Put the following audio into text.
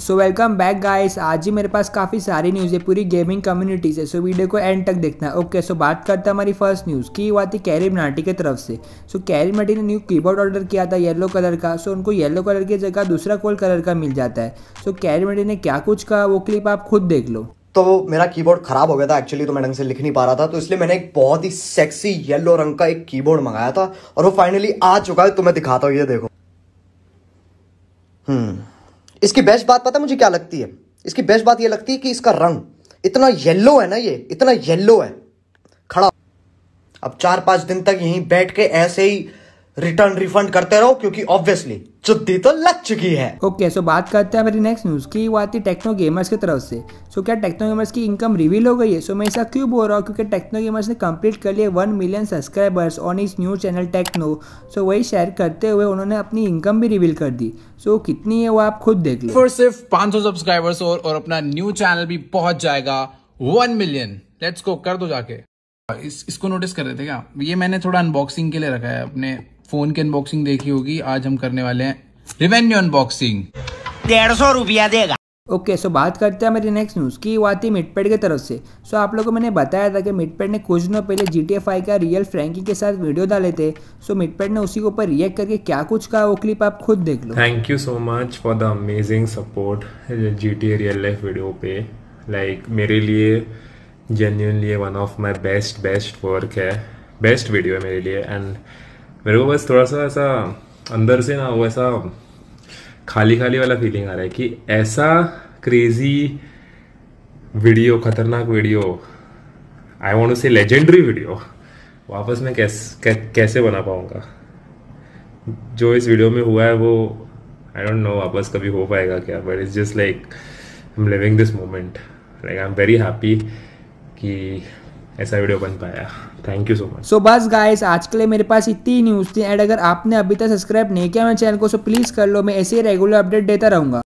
so welcome back guys आज ही मेरे पास काफ़ी सारी न्यूज़ है पूरी गेमिंग कम्युनिटी से सो so, वीडियो को एंड तक देखना है ओके सो बात करते हैं हमारी फर्स्ट न्यूज़ की बात थी कैरी मनाटी की तरफ से सो so, कैरी मनाटी ने न्यू कीबोर्ड ऑर्डर किया था येलो कलर का सो so, उनको येलो कलर की जगह दूसरा कोल कलर का मिल जाता है सो so, कैरी मनाटी ने क्या कुछ कहा वो क्लिप आप खुद देख लो तो मेरा कीबोर्ड ख़राब हो गया था एक्चुअली तो मैं ढंग से लिख नहीं पा रहा था तो इसलिए मैंने एक बहुत ही सेक्सी येलो रंग का एक कीबोर्ड मंगाया था और वो फाइनली आ चुका है तो मैं दिखाता हूँ ये देखो हम्म इसकी बेस्ट बात पता मुझे क्या लगती है इसकी बेस्ट बात ये लगती है कि इसका रंग इतना येल्लो है ना ये इतना येल्लो है खड़ा अब चार पांच दिन तक यहीं बैठ के ऐसे ही रिटर्न रिफंड करते रहो क्योंकि ऑब्वियसली चुद्दी तो लग चुकी है ओके okay, सो so बात करते हैं मेरी नेक्स्ट न्यूज की वो आती टेक्नो गेमर्स की तरफ से सो so, क्या टेक्नो गेमर्स की इनकम रिवील हो गई है सो so, मैं ऐसा क्यों बोल रहा हूँ क्योंकि टेक्नो गेमर्स ने कंप्लीट कर लिए वन मिलियन सब्सक्राइबर्स ऑन इस new channel Techno so so वही शेयर करते हुए उन्होंने अपनी इनकम भी रिवील कर दी सो so, कितनी है वो आप खुद देख लो फिर सिर्फ पांच सब्सक्राइबर्स और, और अपना न्यू चैनल भी पहुंच जाएगा वन मिलियन लेट्स को कर दो जाके इस, इसको नोटिस कर रहे थे क्या ये मैंने थोड़ा अनबॉक्सिंग के लिए रखा है अपने फोन की अनबॉक्सिंग देखी होगी आज हम करने वाले हैं रिवेन्यू अनबॉक्सिंग डेढ़ सौ रुपया देगा ओके okay, सो so बात करते हैं मेरी नेक्स्ट न्यूज़ की वो आती है की तरफ से सो so, आप लोगों को मैंने बताया था कि मिटपेड ने कुछ दिनों पहले जी टी का रियल फ्रैंकी के साथ वीडियो डाले थे सो so, मिटपेड ने उसी के ऊपर रिएक्ट करके क्या कुछ कहा वो क्लिप आप खुद देख लो thank you so much for the amazing support G T A real life video पे लाइक like, मेरे लिए genuinely one of my best best work है बेस्ट वीडियो है मेरे लिए एंड मेरे को बस थोड़ा सा ऐसा अंदर से ना वो ऐसा खाली खाली वाला फीलिंग आ रहा है कि ऐसा क्रेजी वीडियो खतरनाक वीडियो आई वॉन्ट से लेजेंडरी वीडियो वापस मैं कैस, कै, कैसे बना पाऊँगा जो इस वीडियो में हुआ है वो आई डोंट नो वापस कभी हो पाएगा क्या but it's just like I am living this moment like I am very happy कि ऐसा वीडियो बन पाया thank you so much so बस गाइस आज के लिए मेरे पास इतनी न्यूज़ थी एंड अगर आपने अभी तक सब्सक्राइब नहीं किया मेरे चैनल को सो प्लीज़ कर लो मैं ऐसे ही रेगुलर अपडेट देता रहूंगा